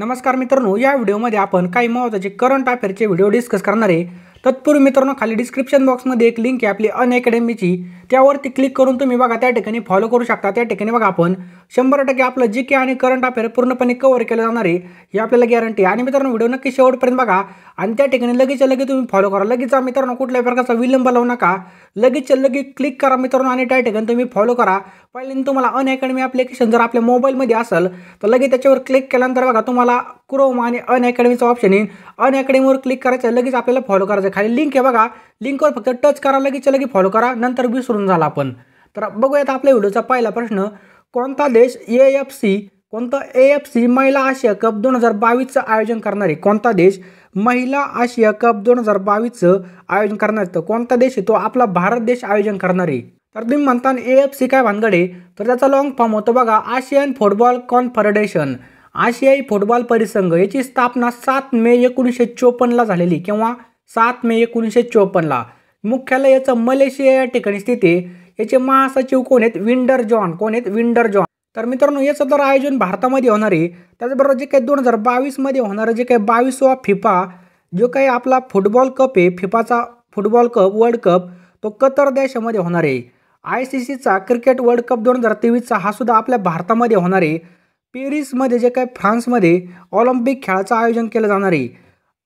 नमस्कार मित्रांनो या व्हिडिओमध्ये आपण काही महत्त्वाचे करंट अफेअरचे व्हिडिओ डिस्कस करणार आहे तत्पूर्वी मित्रांनो खाली डिस्क्रिप्शन बॉक्समध्ये एक लिंक आहे आपली अन अकॅडमीची त्यावरती क्लिक करून तुम्ही बघा त्या ठिकाणी फॉलो करू शकता त्या ठिकाणी बघा आपण शंभर टक्के आपलं जी के आणि करंट अफेअर पूर्णपणे कव्हर केलं जाणार आहे ही आपल्याला गॅरंटी आणि मित्रांनो व्हिडिओ नक्की शेवटपर्यंत बघा आणि त्या ठिकाणी लगेचच्या लगेच तुम्ही फॉलो करा लगेच मित्रांनो कुठल्याही प्रकारचा विलंब लावू नका लगेचच्या लगेच क्लिक करा मित्रांनो आणि त्या ठिकाणी तुम्ही फॉलो करा पहिले तुम्हाला अन अकॅडमी ॲप्लिकेशन जर आपल्या मोबाईलमध्ये असेल तर लगेच त्याच्यावर क्लिक केल्यानंतर बघा तुम्हाला क्रोम आणि अन ऑप्शन येईल अन क्लिक करायचं लगेच आपल्याला फॉलो करायचं खाली लिंक आहे बघा लिंकवर फक्त टच करा लगेच लगेच फॉलो करा नंतर विसरून झाला आपण तर बघूयात आपल्या व्हिडिओचा पहिला प्रश्न कोणता देश ए एफ सी कोणता ए एफ सी महिला आशिया कप दोन हजार बावीसचं आयोजन करणार आहे कोणता देश महिला आशिया कप दोन हजार बावीसचं आयोजन करणार तर कोणता देश आहे तो आपला भारत देश आयोजन करणार आहे तर तुम्ही म्हणता ए एफ सी काय भानगडे तर त्याचा लॉंग फॉर्म होतो बघा आशियन फुटबॉल कॉन्फेडरेशन आशियाई फुटबॉल परिसंघ याची स्थापना सात मे एकोणीसशे चोपन्नला झालेली किंवा सात मे एकोणीसशे चोपन्नला मुख्यालय याचं मलेशिया या ठिकाणी स्थित आहे याचे महासचिव कोण आहेत विंडर जॉन कोण आहेत विंडर जॉन तर मित्रांनो याचं जर आयोजन भारतामध्ये होणार आहे त्याचबरोबर जे काही दोन हजार बावीसमध्ये होणारं जे काही बावीसवा फिफा जो काही आपला फुटबॉल कप आहे फिफाचा फुटबॉल कप वर्ल्ड कप तो कतर देशामध्ये होणार आहे आय सी सीचा क्रिकेट वर्ल्ड कप दोन हजार तेवीसचा हा सुद्धा आपल्या भारतामध्ये होणार आहे पेरिसमध्ये जे काय फ्रान्समध्ये ऑलिम्पिक खेळाचं आयोजन केलं जाणार आहे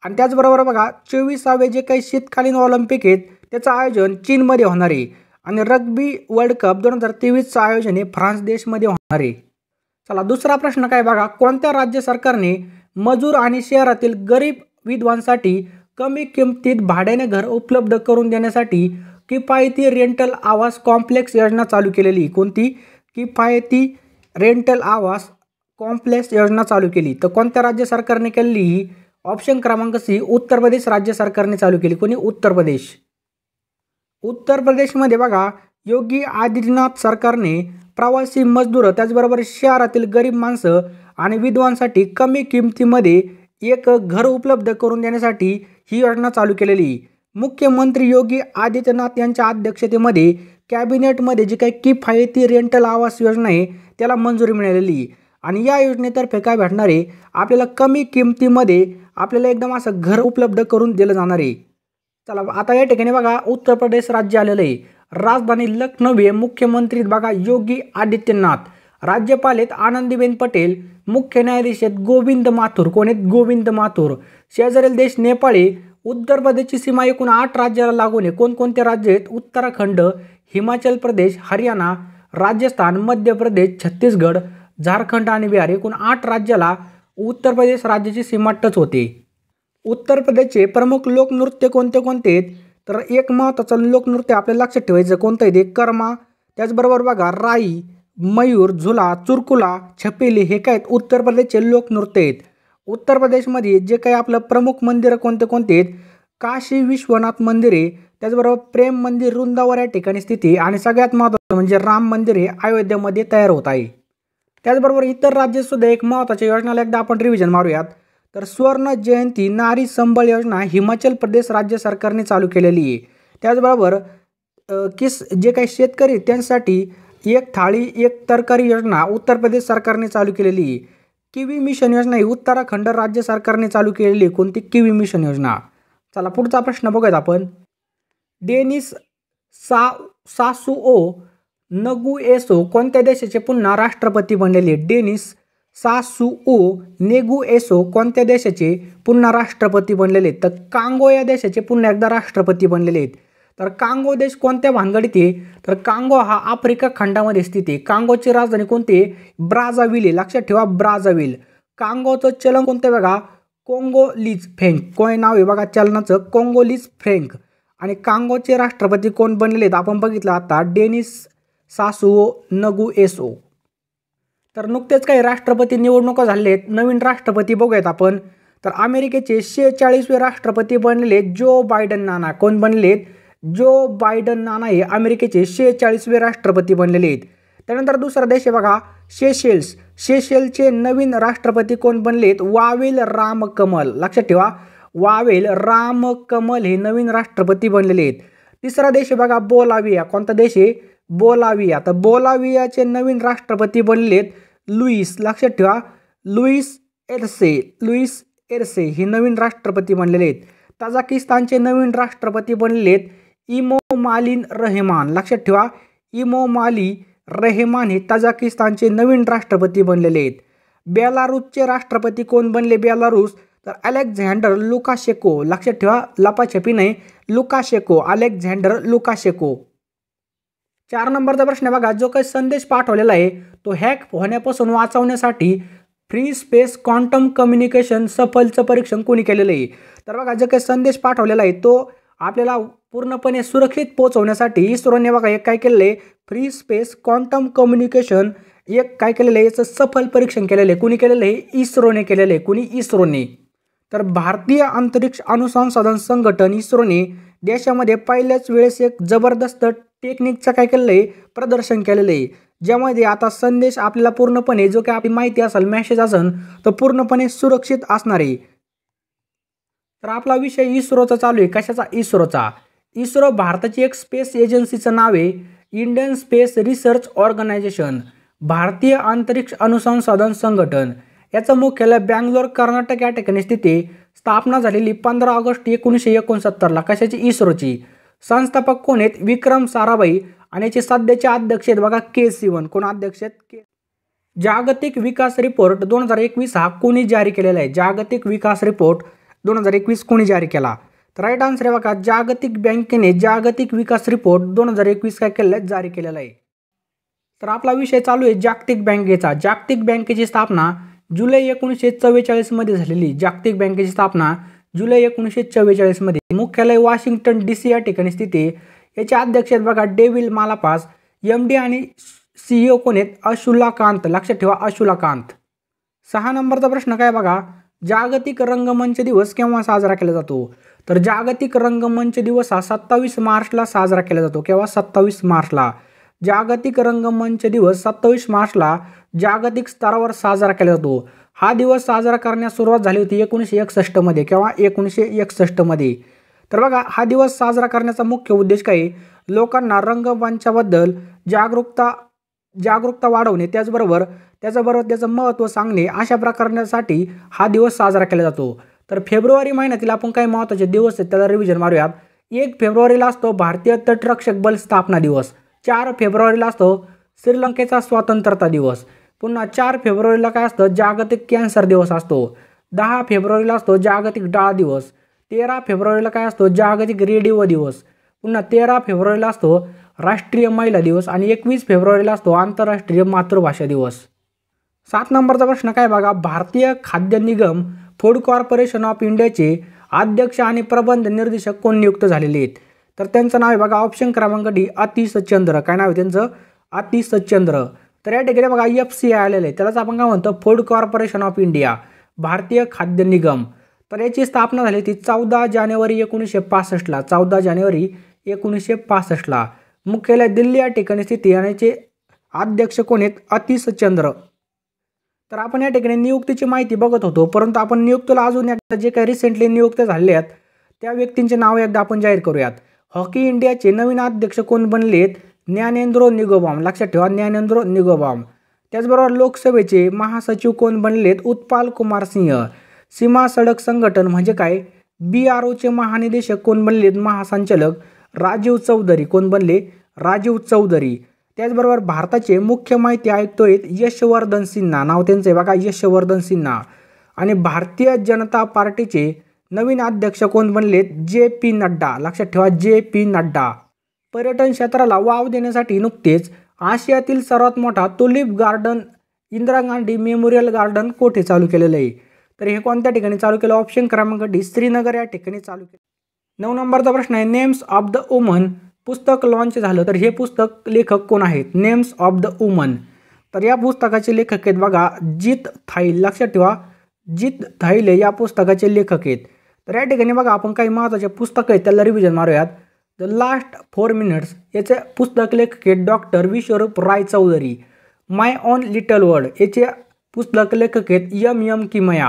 आणि त्याचबरोबर बघा चोवीसावे जे काही शीतकालीन ऑलिम्पिक आहेत त्याचं आयोजन चीनमध्ये होणार आहे आणि रग्बी वर्ल्ड कप दोन हजार तेवीसचं आयोजन हे फ्रान्स देशमध्ये होणार आहे चला दुसरा प्रश्न काय बघा कोणत्या राज्य सरकारने मजूर आणि शहरातील गरीब विधवांसाठी कमी किमतीत भाड्याने घर उपलब्ध करून देण्यासाठी किफायती रेंटल आवास कॉम्प्लेक्स योजना चालू केलेली कोणती किफायती रेंटल आवास कॉम्प्लेक्स योजना चालू केली तर कोणत्या राज्य सरकारने केली ऑप्शन क्रमांक सी उत्तर प्रदेश राज्य सरकारने चालू केली कोणी उत्तर प्रदेश उत्तर प्रदेशमध्ये बघा योगी आदित्यनाथ सरकारने प्रवासी मजदूर त्याचबरोबर शहरातील गरीब माणसं आणि विधवांसाठी कमी किमतीमध्ये एक घर उपलब्ध करून देण्यासाठी ही योजना चालू केलेली मुख्यमंत्री योगी आदित्यनाथ यांच्या अध्यक्षतेमध्ये कॅबिनेटमध्ये जी काही किफायती रेंटल आवास योजना आहे त्याला मंजुरी मिळालेली आणि या योजनेतर्फे काय भेटणार आहे आपल्याला कमी किमतीमध्ये आपल्याला एकदम असं घर उपलब्ध करून दिलं जाणार आहे चला आता या ठिकाणी बघा उत्तर प्रदेश राज्य आलेलं आहे राजधानी लखनौ हे मुख्यमंत्री बघा योगी आदित्यनाथ राज्यपाल आहेत आनंदीबेन पटेल मुख्य न्यायाधीश आहेत गोविंद माथुर कोण आहेत गोविंद माथुर शेजारील देश नेपाळी उत्तर प्रदेशची सीमा एकूण आठ राज्याला लागून आहे कोणकोणते राज्य आहेत उत्तराखंड हिमाचल प्रदेश हरियाणा राजस्थान मध्य प्रदेश छत्तीसगड झारखंड आणि बिहार एकूण आठ राज्याला उत्तर प्रदेश राज्याची सीमा टच होते उत्तर प्रदेशचे प्रमुख लोकनृत्य कोणते कोणते आहेत तर एक महत्त्वाचं लोकनृत्य आपल्याला लक्षात ठेवायचं कोणतं आहे ते कर्मा त्याचबरोबर बघा राई मयूर झुला चुरकुला छपेली हे काय आहेत उत्तर प्रदेशचे लोकनृत्य आहेत उत्तर प्रदेशमध्ये जे काही आपलं प्रमुख मंदिरं कोणते कोणते आहेत काशी विश्वनाथ मंदिर आहे त्याचबरोबर प्रेम मंदिर रुंदावर या ठिकाणी स्थिती आणि सगळ्यात महत्त्वाचं म्हणजे राम मंदिर हे अयोध्येमध्ये तयार होत आहे त्याचबरोबर इतर राज्यसुद्धा एक महत्त्वाच्या योजनाला एकदा आपण रिव्हिजन मारूयात तर सुवर्ण जयंती नारी संबळ योजना हिमाचल प्रदेश राज्य सरकारने चालू केलेली आहे त्याचबरोबर किस जे काही शेतकरी त्यांसाठी एक थाळी एक तरकारी योजना उत्तर प्रदेश सरकारने चालू केलेली आहे किवी मिशन योजना ही उत्तराखंड राज्य सरकारने चालू केलेली कोणती किवी मिशन योजना चला पुढचा प्रश्न बघूयात आपण डेनिस सा सासुओ नगुएसो कोणत्या देशाचे पुन्हा राष्ट्रपती बनलेले डेनिस नेगु नेगुएसो कोणत्या देशाचे पुन्हा राष्ट्रपती बनलेले आहेत तर कांगो या देशाचे पुन्हा एकदा राष्ट्रपती बनलेले आहेत तर कांगो देश कोणत्या भानगडीत आहे तर कांगो हा आफ्रिका खंडामध्ये स्थित आहे कांगोची राजधानी कोणती ब्राझाविल आहे लक्षात ठेवा ब्राझाविल कांगोचं चलन कोणतं बघा कोंगोलीज फ्रेंक कोय नाव आहे बघा चलनाचं कोंगोलीज फ्रेंक आणि कांगोचे राष्ट्रपती कोण बनलेले आहेत आपण बघितलं आता डेनिस सासुओ नगुएसो तर नुकतेच काही राष्ट्रपती निवडणुका झाले आहेत नवीन राष्ट्रपती बघूयात आपण तर अमेरिकेचे शेहेचाळीसवे राष्ट्रपती बनले जो बायडन नाना कोण बनलेत जो बायडन नाना हे अमेरिकेचे शेहेचाळीसवे राष्ट्रपती बनलेले आहेत त्यानंतर दुसरा देश आहे बघा शेशेल्स शेशेलचे नवीन राष्ट्रपती कोण बनलेत वावेल रामकमल लक्षात ठेवा वावेल रामकमल हे नवीन राष्ट्रपती बनलेले आहेत तिसरा देश आहे बघा बोलाविया कोणता देश आहे बोलाविया तर बोलावियाचे नवीन राष्ट्रपती बनलेत लुईस लक्षात ठेवा लुईस एरसे लुईस एरसे हे नवीन राष्ट्रपती बनलेले आहेत ताजाकिस्तानचे नवीन राष्ट्रपती बनलेले आहेत इमो मालिन रहमान लक्षात ठेवा इमो माली रहेमान हे ताजाकिस्तानचे नवीन राष्ट्रपती बनलेले आहेत बेलारूसचे राष्ट्रपती कोण बनले बेलारूस तर अलेक्झांडर लुकाशेको लक्षात ठेवा लपाछपी नाही लुकाशेको अलेक्झांडर लुकाशेको चार नंबरचा प्रश्न बघा जो काही संदेश पाठवलेला आहे तो हॅक होण्यापासून वाचवण्यासाठी फ्री स्पेस क्वांटम कम्युनिकेशन सफलचं परीक्षण कोणी केलेलं आहे तर बघा जो काही संदेश पाठवलेला आहे तो आपल्याला पूर्णपणे सुरक्षित पोहोचवण्यासाठी इस्रोने बघा एक काय केलेलं आहे फ्री स्पेस क्वांटम कम्युनिकेशन एक काय केलेलं आहे याचं सफल परीक्षण केलेलं आहे कुणी केलेलं आहे इस्रोने केलेलं आहे कुणी इस्रोने तर भारतीय अंतरिक्ष अनुसंसाधन संघटन इस्रोने देशामध्ये पहिल्याच वेळेस एक जबरदस्त टेक्निकचं काय केलेलं आहे प्रदर्शन केलेलं आहे ज्यामध्ये आता संदेश आपल्याला पूर्णपणे जो काही आपली माहिती असेल मॅसेज असेल तर पूर्णपणे सुरक्षित असणार आहे तर आपला विषय इस्रोचा चालू आहे कशाचा इस्रोचा इस्रो भारताची एक स्पेस एजन्सीचं नाव आहे इंडियन स्पेस रिसर्च ऑर्गनायझेशन भारतीय अंतरिक्ष अनुसंसाधन संघटन याचं मुख्यालय बँगलोर कर्नाटक या ठिकाणी स्थिती स्थापना झालेली पंधरा ऑगस्ट एकोणीसशे एकोणसत्तरला कशाची इस्रोची संस्थापक कोण आहेत विक्रम साराभाई आणि याचे सध्याचे अध्यक्ष आहेत बघा के सिवन कोण अध्यक्ष आहेत के जागतिक विकास रिपोर्ट दोन हजार एकवीस हा कोणी जारी केलेला आहे जागतिक विकास रिपोर्ट दोन हजार एकवीस कोणी जारी केला तर राईट आन्सर आहे बघा जागतिक बँकेने जागतिक विकास रिपोर्ट दोन हजार एकवीस काय केलेला आहे जारी केलेला आहे तर आपला विषय चालू आहे जागतिक बँकेचा जागतिक बँकेची स्थापना जुलै एकोणीसशे चव्वेचाळीसमध्ये झालेली जागतिक बँकेची स्थापना जुलै एकोणीसशे चव्वेचाळीसमध्ये मुख्यालय वॉशिंग्टन डी सी या ठिकाणी स्थित आहे याच्या अध्यक्ष बघा डेव्हिल मालापास एम डी आणि सीईओ कोण आहेत अशुला लक्षात ठेवा अशुलाकांत सहा नंबरचा प्रश्न काय बघा जागतिक रंगमंच दिवस केव्हा साजरा केला जातो तर जागतिक रंगमंच दिवस हा सत्तावीस मार्चला साजरा केला जातो केव्हा सत्तावीस मार्चला जागतिक रंगमंच दिवस सत्तावीस मार्चला जागतिक स्तरावर साजरा केला जातो हा दिवस साजरा करण्यास सुरुवात झाली होती एकोणीसशे एकसष्टमध्ये किंवा एकोणीसशे एकसष्टमध्ये तर बघा हा दिवस साजरा करण्याचा मुख्य उद्देश काय लोकांना रंगमंचाबद्दल जागरूकता जागरूकता वाढवणे त्याचबरोबर त्याच्याबरोबर त्याचं महत्त्व सांगणे अशा प्रकारण्यासाठी हा दिवस साजरा केला जातो तर फेब्रुवारी महिन्यातील आपण काही महत्त्वाचे दिवस आहेत त्याला रिव्हिजन मारूयात एक फेब्रुवारीला असतो भारतीय तटरक्षक बल स्थापना दिवस चार फेब्रुवारीला असतो श्रीलंकेचा स्वातंत्र्यता दिवस पुन्हा चार फेब्रुवारीला काय असतं जागतिक कॅन्सर दिवस असतो दहा फेब्रुवारीला असतो जागतिक डाळ दिवस तेरा फेब्रुवारीला काय असतो जागतिक रेडिओ दिवस पुन्हा तेरा फेब्रुवारीला असतो राष्ट्रीय महिला दिवस आणि एकवीस फेब्रुवारीला असतो आंतरराष्ट्रीय मातृभाषा दिवस सात नंबरचा प्रश्न काय बघा भारतीय खाद्य निगम फूड कॉर्पोरेशन ऑफ इंडियाचे अध्यक्ष आणि प्रबंध निर्देशक कोण नियुक्त झालेले आहेत तर त्यांचं नाव आहे बघा ऑप्शन क्रमांक डी अतिशचंद्र काय नाव आहे त्यांचं अतिशचंद्र तर या ठिकाणी बघा एफ सी आय आलेलं आहे त्यालाच आपण काय म्हणतो फूड कॉर्पोरेशन ऑफ इंडिया भारतीय खाद्य निगम तर याची स्थापना झाली ती चौदा जानेवारी एकोणीसशे पासष्टला चौदा जानेवारी एकोणीसशे पासष्टला मुख्यालय दिल्ली या ठिकाणी स्थित आणि याचे अध्यक्ष कोण आहेत अतिशचंद्र तर आपण या ठिकाणी नियुक्तीची माहिती बघत होतो परंतु आपण नियुक्तीला अजून एकदा जे काही रिसेंटली नियुक्त झाले आहेत त्या व्यक्तींचे नाव एकदा आपण जाहीर करूयात हॉकी इंडियाचे नवीन अध्यक्ष कोण बनलेत ज्ञानेंद्रो निगोबाम लक्षात ठेवा ज्ञानेंद्रो निगोबाम त्याचबरोबर लोकसभेचे महासचिव कोण बनलेत उत्पाल कुमार सिंह सीमा सडक संघटन म्हणजे काय बी आर ओचे महानिदेशक कोण बनलेत महासंचालक राजीव चौधरी कोण बनले राजीव चौधरी त्याचबरोबर भारताचे मुख्य माहिती आयुक्त आहेत यशवर्धन सिन्हा नाव त्यांचं आहे बघा यशवर्धन सिन्हा आणि भारतीय जनता पार्टीचे नवीन अध्यक्ष कोण बनलेत जे पी नड्डा लक्षात ठेवा जे पी नड्डा पर्यटन क्षेत्राला वाव देण्यासाठी नुकतेच आशियातील सर्वात मोठा tulip garden Indira Gandhi memorial garden कोठे चालू केलेलं आहे तर हे कोणत्या ठिकाणी चालू केलं ऑप्शन क्रमांक डी श्रीनगर या ठिकाणी चालू केलं नऊ नंबरचा प्रश्न आहे नेम्स ऑफ द वुमन पुस्तक लॉन्च झालं तर हे पुस्तक लेखक कोण आहेत नेम्स ऑफ द वुमन तर या पुस्तकाचे लेखक आहेत बघा जीत थाईल लक्षात ठेवा जीत थाईले या पुस्तकाचे लेखक आहेत तर या ठिकाणी बघा आपण काही महत्त्वाचे पुस्तकं आहेत त्याला रिव्हिजन मारूयात द लास्ट फोर मिनिट्स याचे पुस्तक लेखकेत doctor Vishwarup Rai Chaudhuri my own little world याचे पुस्तक आहेत यम यम किमया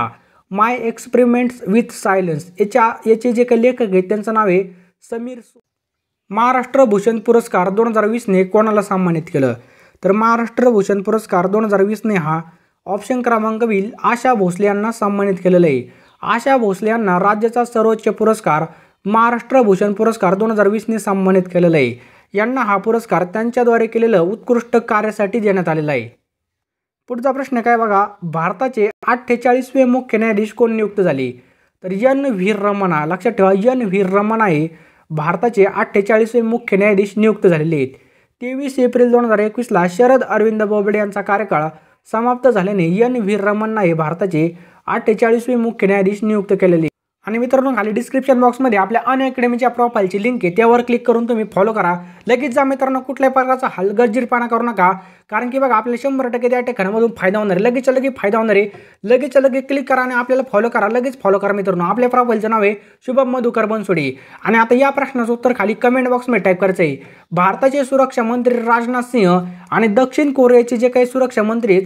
माय एक्सपेरिमेंट्स विथ सायलन्स याच्या याचे जे काही लेखक आहेत त्यांचं नाव आहे समीर महाराष्ट्र भूषण पुरस्कार दोन हजार वीसने कोणाला सन्मानित केलं तर महाराष्ट्र भूषण पुरस्कार दोन हजार वीसने हा ऑप्शन क्रमांक विल आशा भोसले यांना सन्मानित केलेला आहे आशा भोसले यांना राज्याचा सर्वोच्च पुरस्कार महाराष्ट्र भूषण पुरस्कार दोन हजार वीसने सन्मानित केलेला आहे यांना हा पुरस्कार त्यांच्याद्वारे केलेलं उत्कृष्ट कार्यासाठी देण्यात आलेला आहे पुढचा प्रश्न काय बघा भारताचे अठ्ठेचाळीसवे मुख्य न्यायाधीश कोण नियुक्त झाले तर यन व्ही रमणा लक्षात ठेवा यन व्ही रमणा हे भारताचे अठ्ठेचाळीसवे मुख्य न्यायाधीश नियुक्त झालेले आहेत तेवीस एप्रिल दोन हजार एकवीसला शरद अरविंद बोबडे यांचा कार्यकाळ समाप्त झाल्याने यन व्ही रमणा हे भारताचे अठ्ठेचाळीसवे मुख्य न्यायाधीश नियुक्त केलेले आणि मित्रांनो खाली डिस्क्रिप्शन बॉक्समध्ये आपल्या अन अकॅडमीच्या प्रोफाईलची लिंक आहे त्यावर क्लिक करून तुम्ही फॉलो करा लगेच जा मित्रांनो कुठल्याही प्रकारचा हलगर्जीरपणा करू नका कारण की बघा आपल्या शंभर टक्के त्या ठिकाणामधून फायदा होणार आहे लगेच लगेच फायदा होणार आहे लगेच लगेच क्लिक करा आणि आपल्याला फॉलो करा लगेच फॉलो करा मित्रांनो आपल्या प्रोफाईलचं नाव आहे शुभम मधुकर बनसोडी आणि आता या प्रश्नाचं उत्तर खाली कमेंट बॉक्समध्ये टाईप करायचं आहे भारताचे सुरक्षा मंत्री राजनाथ सिंह आणि दक्षिण कोरियाचे जे काही सुरक्षा मंत्री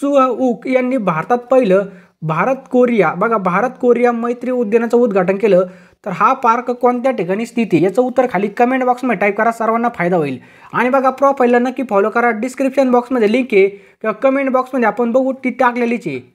सुह उक यांनी भारतात पहिलं भारत कोरिया बघा भारत कोरिया मैत्री उद्यानाचं उद्घाटन केलं तर हा पार्क कोणत्या ठिकाणी स्थित आहे याचं उत्तर खाली कमेंट बॉक्समध्ये टाईप करा सर्वांना फायदा होईल आणि बघा प्रॉफाईलला नक्की फॉलो करा डिस्क्रिप्शन बॉक्समध्ये लिंक आहे किंवा कमेंट बॉक्समध्ये आपण बघू ती टाकलेलीच आहे